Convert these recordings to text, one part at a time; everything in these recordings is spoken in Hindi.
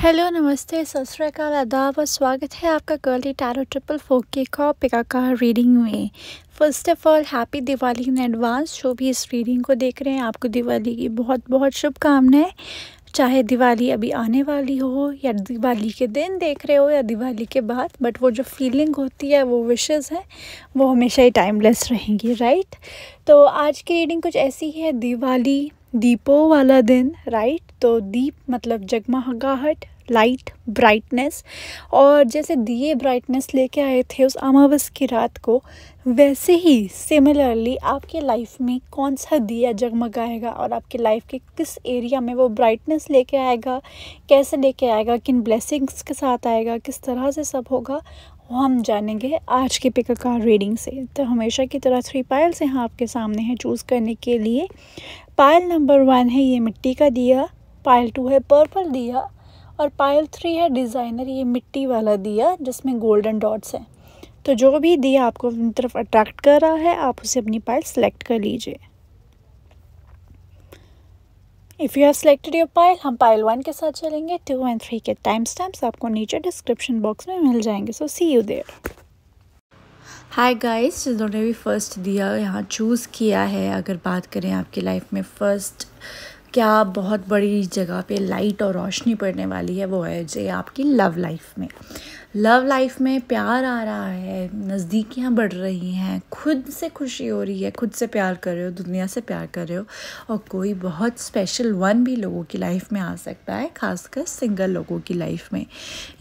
हेलो नमस्ते सतरकाल आदाब और स्वागत है आपका गर्ली टैरो ट्रिपल फोर के कॉपिका का रीडिंग में first of all happy Diwali in advance जो भी इस रीडिंग को देख रहे हैं आपको दिवाली की बहुत बहुत शुभकामनाएं चाहे दिवाली अभी आने वाली हो या दिवाली के दिन देख रहे हो या दिवाली के बाद बट वो जो फीलिंग होती है वो विशेज़ हैं वो हमेशा ही टाइमलेस रहेंगी राइट तो आज की रीडिंग कुछ ऐसी है दिवाली दीपों वाला दिन राइट तो दीप मतलब जगमगाहट लाइट ब्राइटनेस और जैसे दिए ब्राइटनेस लेके आए थे उस अमावस की रात को वैसे ही सिमिलरली आपके लाइफ में कौन सा दिया जगमगाएगा और आपके लाइफ के किस एरिया में वो ब्राइटनेस लेके आएगा कैसे लेके आएगा किन ब्लेसिंग्स के साथ आएगा किस तरह से सब होगा वो हम जानेंगे आज के पिक का रीडिंग से तो हमेशा की तरह थ्री पायल्स यहाँ आपके सामने हैं चूज़ करने के लिए पायल नंबर वन है ये मिट्टी का दिया पायल टू है पर्पल दिया और पायल थ्री है डिज़ाइनर ये मिट्टी वाला दिया जिसमें गोल्डन डॉट्स हैं तो जो भी दिया आपको अपनी तरफ अट्रैक्ट कर रहा है आप उसे अपनी पायल सेलेक्ट कर लीजिए if you have selected your pile हम पायल वन के साथ चलेंगे टू एंड थ्री के टाइम स्टैम्प्स आपको नीचे डिस्क्रिप्शन बॉक्स में मिल जाएंगे so see you there hi guys जिन्होंने भी फ़र्स्ट दिया यहाँ चूज़ किया है अगर बात करें आपकी लाइफ में फ़र्स्ट क्या बहुत बड़ी जगह पे लाइट और रोशनी पड़ने वाली है वो है जे आपकी लव लाइफ में लव लाइफ में प्यार आ रहा है नज़दीकियाँ बढ़ रही हैं खुद से खुशी हो रही है खुद से प्यार कर रहे हो दुनिया से प्यार कर रहे हो और कोई बहुत स्पेशल वन भी लोगों की लाइफ में आ सकता है खासकर सिंगल लोगों की लाइफ में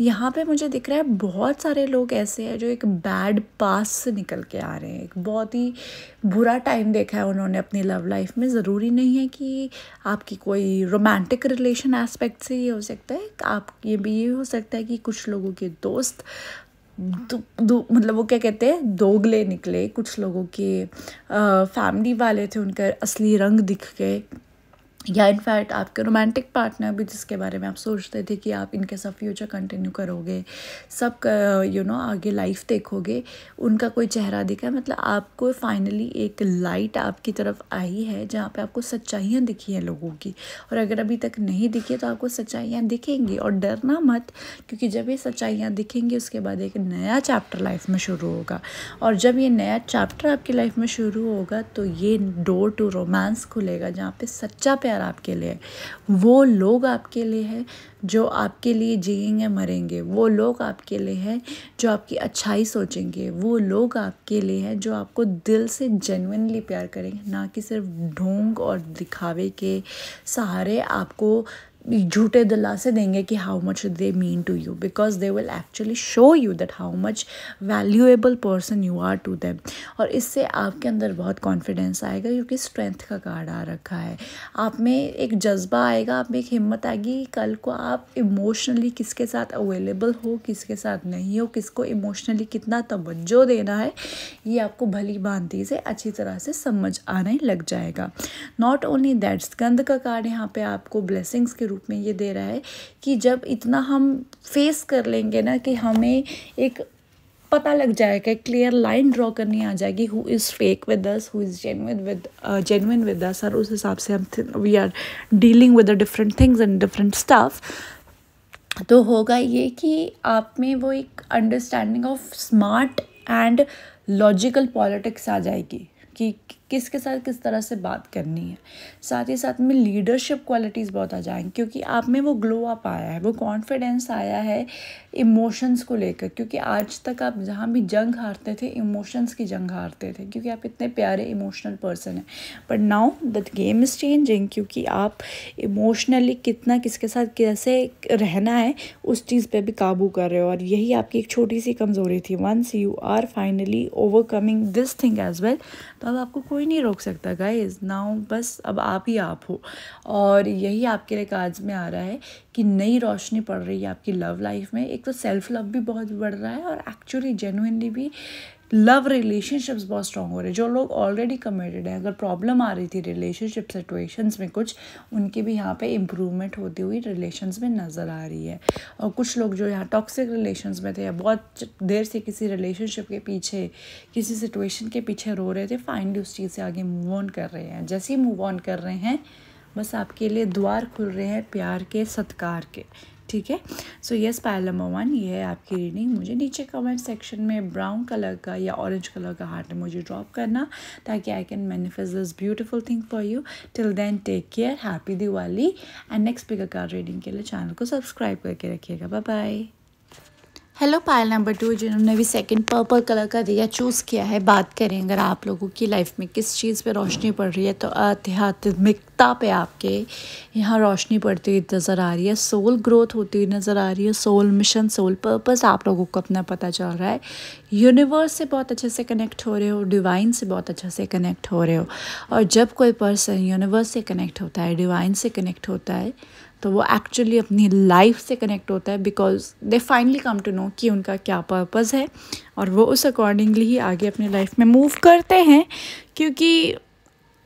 यहाँ पे मुझे दिख रहा है बहुत सारे लोग ऐसे हैं जो एक बैड पास से निकल के आ रहे हैं एक बहुत ही बुरा टाइम देखा है उन्होंने अपनी लव लाइफ में ज़रूरी नहीं है कि आपकी कोई रोमांटिक रिलेशन एस्पेक्ट से ये हो सकता है आप ये भी ये हो सकता है कि कुछ लोगों के दोस्त दोस्त दो, दो मतलब वो क्या कहते हैं दोगले निकले कुछ लोगों के फैमिली वाले थे उनका असली रंग दिख गए या इनफैक्ट आपके रोमांटिक पार्टनर भी जिसके बारे में आप सोचते थे कि आप इनके साथ फ्यूचर कंटिन्यू करोगे सब यू नो आगे लाइफ देखोगे उनका कोई चेहरा दिखा मतलब आपको फाइनली एक लाइट आपकी तरफ आई है जहाँ पे आपको सच्चाइयाँ दिखी हैं लोगों की और अगर अभी तक नहीं दिखी तो आपको सच्चाइयाँ दिखेंगी और डरना मत क्योंकि जब ये सच्चाइयाँ दिखेंगी उसके बाद एक नया चैप्टर लाइफ में शुरू होगा और जब ये नया चैप्टर आपकी लाइफ में शुरू होगा तो ये डोर टू रोमांस खुलेगा जहाँ पर सच्चा प्यार केयर आपके लिए वो लोग आपके लिए है जो आपके लिए जिएंगे मरेंगे वो लोग आपके लिए है जो आपकी अच्छाई सोचेंगे वो लोग आपके लिए है जो आपको दिल से जेनुनली प्यार करेंगे ना कि सिर्फ ढोंग और दिखावे के सहारे आपको झूठे दिलासे देंगे कि how much they mean to you because they will actually show you that how much valuable person you are to them और इससे आपके अंदर बहुत कॉन्फिडेंस आएगा क्योंकि स्ट्रेंथ का कार्ड आ रखा है आप में एक जज्बा आएगा आप में एक हिम्मत आएगी कल को आप इमोशनली किसके साथ अवेलेबल हो किसके साथ नहीं हो किसको इमोशनली कितना तवज्जो देना है ये आपको भली भांति से अच्छी तरह से समझ आने लग जाएगा नॉट ओनली दैट स्कंद का कार्ड यहाँ पर आपको ब्लेसिंग्स के रूप में ये दे रहा है कि जब इतना हम फेस कर लेंगे ना कि हमें एक पता लग जाएगा क्लियर लाइन ड्रॉ करनी आ जाएगी who is fake with this who is genuine with genuine with this और उस हिसाब से हम we are dealing with different things and different stuff तो होगा ये कि आप में वो एक understanding of smart and logical politics आ जाएगी कि किसके साथ किस तरह से बात करनी है साथ ही साथ में लीडरशिप क्वालिटीज़ बहुत आ जाएंगी क्योंकि आप में वो ग्लो अप आया है वो कॉन्फिडेंस आया है इमोशंस को लेकर क्योंकि आज तक आप जहाँ भी जंग हारते थे इमोशंस की जंग हारते थे क्योंकि आप इतने प्यारे इमोशनल पर्सन हैं but now that game is changing क्योंकि आप इमोशनली कितना किसके साथ कैसे रहना है उस चीज़ पर भी काबू कर रहे हो और यही आपकी एक छोटी सी कमज़ोरी थी once you are finally overcoming this thing as well तो अब आपको कोई नहीं रोक सकता गाइज नाउ बस अब आप ही आप हो और यही आपके लिए काज में आ रहा है कि नई रोशनी पड़ रही है आपकी लव लाइफ में एक तो सेल्फ लव भी बहुत बढ़ रहा है और एक्चुअली जेनुनली भी लव रिलेशनशिप्स बहुत स्ट्रांग हो रहे हैं जो लोग ऑलरेडी कमिटेड हैं अगर प्रॉब्लम आ रही थी रिलेशनशिप सिचुएशंस में कुछ उनके भी यहाँ पे इम्प्रूवमेंट होती हुई रिलेशन्स में नज़र आ रही है और कुछ लोग जो यहाँ टॉक्सिक रिलेशन्स में थे या बहुत देर से किसी रिलेशनशिप के पीछे किसी सिचुएशन के पीछे रो रहे थे फाइनली उस चीज़ से आगे मूव ऑन कर रहे हैं जैसे ही मूव ऑन कर रहे हैं बस आपके लिए द्वार खुल रहे हैं प्यार के सत्कार के ठीक है so yes pile number one ये है आपकी रीडिंग मुझे नीचे कमेंट सेक्शन में ब्राउन कलर का या ऑरेंज कलर का हार्ट मुझे ड्रॉप करना ताकि I can manifest this beautiful thing for you till then take care happy Diwali and next pick a card reading के लिए चैनल को सब्सक्राइब करके रखिएगा bye bye hello pile number two जिन्होंने भी सेकंड पर्पल कलर का दिया चूज़ किया है बात करें अगर आप लोगों की लाइफ में किस चीज़ पे रोशनी पड़ रही है तो आध्यात्मिकता पे आपके यहाँ रोशनी पड़ती हुई नज़र आ रही है सोल ग्रोथ होती हुई नज़र आ रही है सोल मिशन सोल पर्पस आप लोगों को अपना पता चल रहा है यूनिवर्स से बहुत अच्छे से कनेक्ट हो रहे हो डिवाइन से बहुत अच्छे से कनेक्ट हो रहे हो और जब कोई पर्सन यूनिवर्स से कनेक्ट होता है डिवाइन से कनेक्ट होता है तो वो एक्चुअली अपनी लाइफ से कनेक्ट होता है because they finally come to know कि उनका क्या पर्पज़ है और वो उस अकॉर्डिंगली ही आगे अपनी लाइफ में मूव करते हैं क्योंकि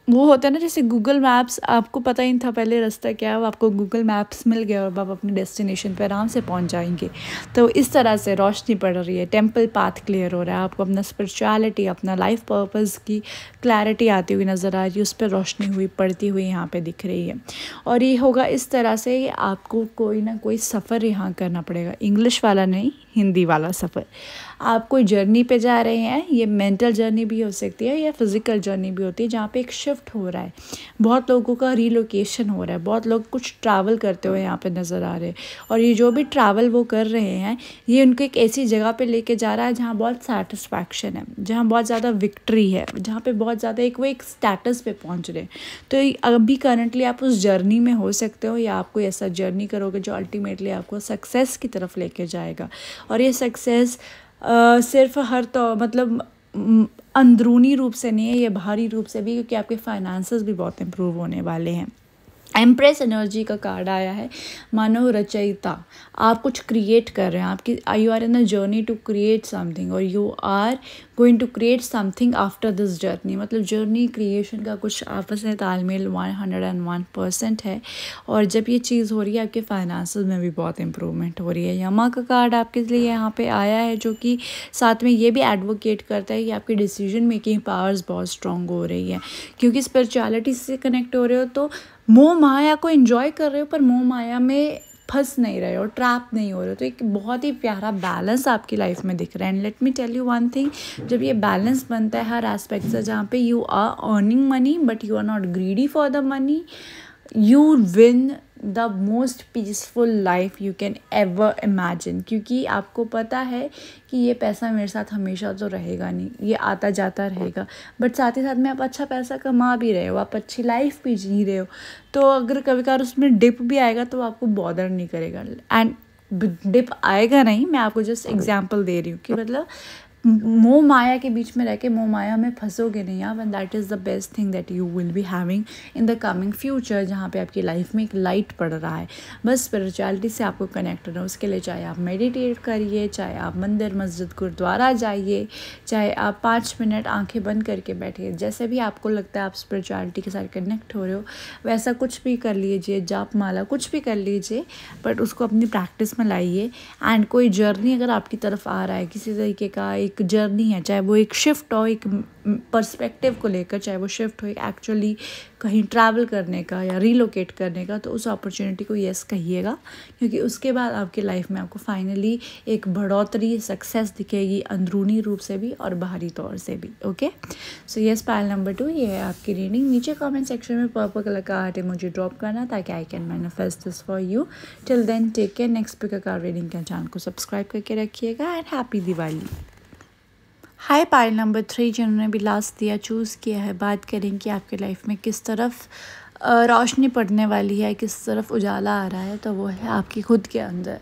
वो होता है ना जैसे गूगल मैप्स आपको पता ही नहीं था पहले रास्ता क्या है वो आपको गूगल मैप्स मिल गया और आप अपने डेस्टिनेशन पर आराम से पहुंच जाएंगे तो इस तरह से रोशनी पड़ रही है टेम्पल पाथ क्लियर हो रहा है आपको अपना स्परिचुअलिटी अपना लाइफ पर्पस की क्लैरिटी आती हुई नज़र आ रही है उस पर रोशनी हुई पड़ती हुई यहाँ पर दिख रही है और ये होगा इस तरह से आपको कोई ना कोई सफ़र यहाँ करना पड़ेगा इंग्लिश वाला नहीं हिंदी वाला सफ़र आप कोई जर्नी पे जा रहे हैं ये मेंटल जर्नी भी हो सकती है या फिज़िकल जर्नी भी होती है जहाँ पे एक शिफ्ट हो रहा है बहुत लोगों का रीलोकेशन हो रहा है बहुत लोग कुछ ट्रैवल करते हुए यहाँ पे नज़र आ रहे हैं और ये जो भी ट्रैवल वो कर रहे हैं ये उनको एक ऐसी जगह पर लेके जा रहा है जहाँ बहुत सेटिस्फैक्शन है जहाँ बहुत ज़्यादा विक्ट्री है जहाँ पर बहुत ज़्यादा एक वो एक स्टेटस पर पहुँच रहे हैं तो अभी करंटली आप उस जर्नी में हो सकते हो या आप कोई ऐसा जर्नी करोगे जो अल्टीमेटली आपको सक्सेस की तरफ लेके जाएगा और ये सक्सेस आ, सिर्फ हर तो मतलब अंदरूनी रूप से नहीं है ये बाहरी रूप से भी क्योंकि आपके फाइनेंसेस भी बहुत इम्प्रूव होने वाले हैं एम्प्रेस एनर्जी का कार्ड आया है मानो रचयिता आप कुछ क्रिएट कर रहे हैं आपकी I you are in a journey to create something और you are going to create something after this journey मतलब जर्नी क्रिएशन का कुछ आपस में तालमेल one hundred and one percent है और जब ये चीज़ हो रही है आपके फाइनेंस में भी बहुत इम्प्रूवमेंट हो रही है यमा का कार्ड आपके लिए यहाँ पे आया है जो कि साथ में ये भी एडवोकेट करता है कि आपकी डिसीजन मेकिंग पावर्स बहुत स्ट्रॉन्ग हो रही है क्योंकि स्पिरिचुअलिटी से कनेक्ट हो रहे हो तो मोह माया को इन्जॉय कर रहे हो पर मोह माया में फंस नहीं रहे हो ट्रैप नहीं हो रहे हो तो एक बहुत ही प्यारा बैलेंस आपकी लाइफ में दिख रहा है and let me tell you one thing जब ये बैलेंस बनता है हर एस्पेक्ट से जहाँ पे you are earning money but you are not greedy for the money you win the most peaceful life you can ever imagine क्योंकि आपको पता है कि ये पैसा मेरे साथ हमेशा तो रहेगा नहीं ये आता जाता रहेगा बट साथ ही साथ में आप अच्छा पैसा कमा भी रहे हो आप अच्छी लाइफ भी जी रहे हो तो अगर कभी कभार उसमें डिप भी आएगा तो आपको बॉदर नहीं करेगा एंड डिप आएगा नहीं मैं आपको जस्ट एग्जाम्पल दे रही हूँ कि मतलब मोह माया के बीच में रह के मोह माया में फंसोगे नहीं आप and that is the best thing that you will be having in the coming future जहाँ पे आपकी लाइफ में एक लाइट पड़ रहा है बस स्पिरिचुअलिटी से आपको कनेक्ट रहना उसके लिए चाहे आप मेडिटेट करिए चाहे आप मंदिर मस्जिद गुरुद्वारा जाइए चाहे आप पाँच मिनट आंखें बंद करके बैठिए जैसे भी आपको लगता है आप स्पिरिचुअलिटी के साथ कनेक्ट हो रहे हो वैसा कुछ भी कर लीजिए जाप माला कुछ भी कर लीजिए बट उसको अपनी प्रैक्टिस में लाइए एंड कोई जर्नी अगर आपकी तरफ आ रहा है किसी तरीके का एक एक जर्नी है चाहे वो एक शिफ्ट हो एक पर्सपेक्टिव को लेकर चाहे वो शिफ्ट हो एक्चुअली कहीं ट्रैवल करने का या रीलोकेट करने का तो उस अपॉर्चुनिटी को येस कहिएगा क्योंकि उसके बाद आपकी लाइफ में आपको फाइनली एक बढ़ोतरी सक्सेस दिखेगी अंदरूनी रूप से भी और बाहरी तौर से भी okay so yes pile number two ये है आपकी रीडिंग नीचे कॉमेंट सेक्शन में पर्पल कलर का आर्ट मुझे ड्रॉप करना ताकि I can manifest this for you till then take care next pick a का रीडिंग का चैनल को सब्सक्राइब करके रखिएगा and happy Diwali hi pile number three जिन्होंने भी लास्ट दिया चूज़ किया है बात करें कि आपके लाइफ में किस तरफ रोशनी पड़ने वाली है किस तरफ उजाला आ रहा है तो वो है आपकी खुद के अंदर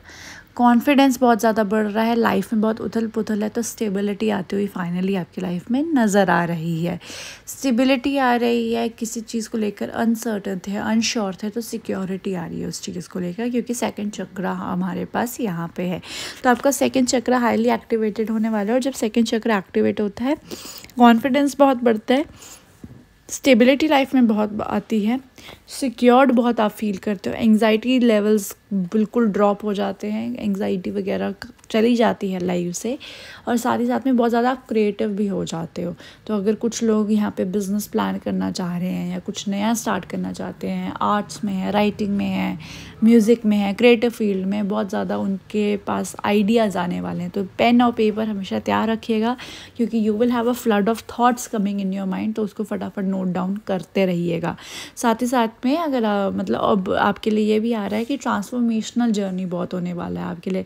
कॉन्फिडेंस बहुत ज़्यादा बढ़ रहा है लाइफ में बहुत उथल पुथल है तो स्टेबिलिटी आती हुई फाइनली आपकी लाइफ में नज़र आ रही है स्टेबिलिटी आ रही है किसी चीज़ को लेकर अनसर्टन थे अनश्योर थे तो सिक्योरिटी आ रही है उस चीज़ को लेकर क्योंकि सेकंड चक्र हमारे पास यहाँ पे है तो आपका सेकंड चक्र हाईली एक्टिवेटेड होने वाला है और जब सेकेंड चक्र एक्टिवेट होता है कॉन्फिडेंस बहुत बढ़ता है स्टेबिलिटी लाइफ में बहुत आती है सिक्योर्ड बहुत आप फील करते हो एंगजाइटी लेवल्स बिल्कुल ड्रॉप हो जाते हैं एंगजाइटी वगैरह चली जाती है लाइफ से और साथ ही साथ में बहुत ज़्यादा आप क्रिएटिव भी हो जाते हो तो अगर कुछ लोग यहाँ पे बिज़नेस प्लान करना चाह रहे हैं या कुछ नया स्टार्ट करना चाहते हैं आर्ट्स में है राइटिंग में है म्यूज़िक में है क्रिएटिव फील्ड में बहुत ज़्यादा उनके पास आइडियाज़ आने वाले हैं तो पेन और पेपर हमेशा तैयार रखिएगा क्योंकि you will have a flood of thoughts coming in your mind तो उसको फटाफट नोट डाउन करते रहिएगा साथ ही साथ में अगर आ, मतलब अब आपके लिए ये भी आ रहा है कि ट्रांसफॉर्मेशनल जर्नी बहुत होने वाला है आपके लिए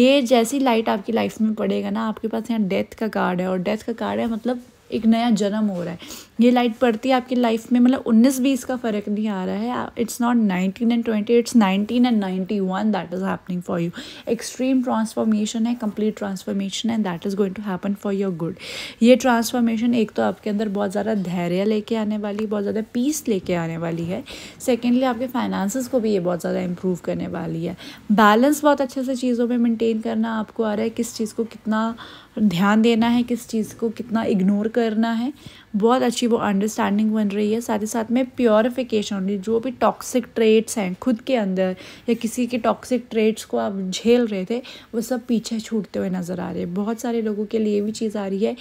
ये जैसी लाइट आपकी लाइफ में पड़ेगा ना आपके पास यहाँ डेथ का कार्ड है और डेथ का कार्ड है मतलब एक नया जन्म हो रहा है ये लाइट पड़ती है आपकी लाइफ में मतलब उन्नीस बीस का फ़र्क नहीं आ रहा है it's not nineteen and twenty it's nineteen and ninety one that is happening for you extreme transformation है कंप्लीट ट्रांसफॉर्मेशन है that is going to happen for your good ये ट्रांसफॉर्मेशन एक तो आपके अंदर बहुत ज़्यादा धैर्य लेके आने वाली बहुत ज़्यादा पीस लेके आने वाली है सेकेंडली आपके फाइनेंसिस को भी ये बहुत ज़्यादा इंप्रूव करने वाली है बैलेंस बहुत अच्छे से चीज़ों में मेनटेन करना आपको आ रहा है किस चीज़ को कितना ध्यान देना है किस चीज़ को कितना इग्नोर करना है बहुत अच्छी वो अंडरस्टैंडिंग बन रही है साथ ही साथ में प्योरिफिकेशन रही जो भी टॉक्सिक ट्रेड्स हैं खुद के अंदर या किसी के टॉक्सिक ट्रेड्स को आप झेल रहे थे वो सब पीछे छूटते हुए नज़र आ रहे हैं बहुत सारे लोगों के लिए भी चीज़ आ रही है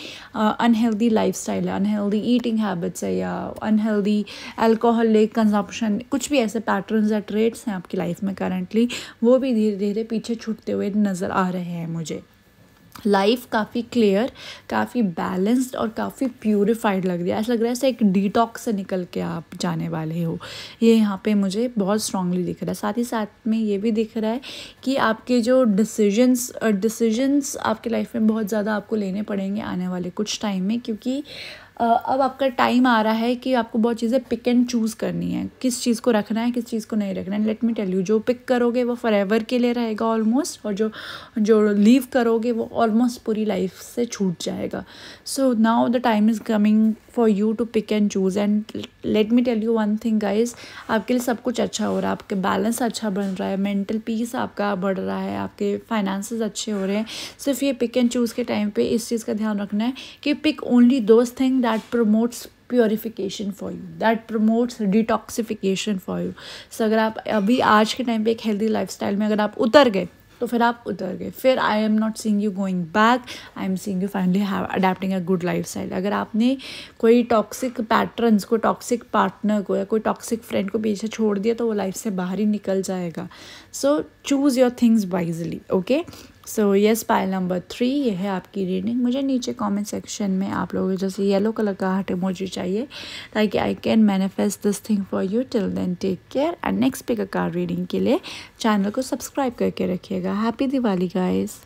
अनहेल्दी लाइफ स्टाइल है अनहेल्दी ईटिंग हैबिट्स है या अनहेल्दी एल्कोहलिक कंजम्पशन कुछ भी ऐसे पैटर्न या ट्रेड्स हैं आपकी लाइफ में करंटली वो भी धीरे धीरे पीछे छूटते हुए नज़र आ रहे हैं मुझे लाइफ काफ़ी क्लियर काफ़ी बैलेंस्ड और काफ़ी प्योरीफाइड लग रही है ऐसा लग रहा है ऐसा एक डिटॉक्स से निकल के आप जाने वाले हो ये यहाँ पे मुझे बहुत स्ट्रांगली दिख रहा है साथ ही साथ में ये भी दिख रहा है कि आपके जो डिसीजंस डिसीजंस आपके लाइफ में बहुत ज़्यादा आपको लेने पड़ेंगे आने वाले कुछ टाइम में क्योंकि अब आपका टाइम आ रहा है कि आपको बहुत चीज़ें पिक एंड चूज़ करनी है किस चीज़ को रखना है किस चीज़ को नहीं रखना है लेट मी टेल यू जो पिक करोगे वो फॉर एवर के लिए रहेगा ऑलमोस्ट और जो जो लीव करोगे वो ऑलमोस्ट पूरी लाइफ से छूट जाएगा so now the time is coming for you to pick and choose and let me tell you one thing guys आपके लिए सब कुछ अच्छा हो रहा है आपके बैलेंस अच्छा बन रहा है मेंटल पीस आपका बढ़ रहा है आपके फाइनेंस अच्छे हो रहे हैं सिर्फ ये पिक एंड चूज़ के टाइम पर इस चीज़ का ध्यान रखना है कि pick only those thing that promotes purification for you that promotes detoxification for you so अगर आप अभी आज के टाइम पे एक हेल्दी स्टाइल में अगर आप उतर गए तो फिर आप उतर गए फिर I am not seeing you going back I am seeing you finally have adapting a good lifestyle अगर आपने कोई टॉक्सिक पैटर्न्स को टॉक्सिक पार्टनर को या कोई टॉक्सिक फ्रेंड को पीछे छोड़ दिया तो वो लाइफ से बाहर ही निकल जाएगा so choose your things wisely okay so yes pile number three ये है आपकी रीडिंग मुझे नीचे कमेंट सेक्शन में आप लोगों जैसे येलो कलर का हार्ट इमोजी चाहिए ताकि I can manifest this thing for you till then take care and next pick card reading के लिए चैनल को सब्सक्राइब करके रखिएगा हैप्पी दिवाली गाइज़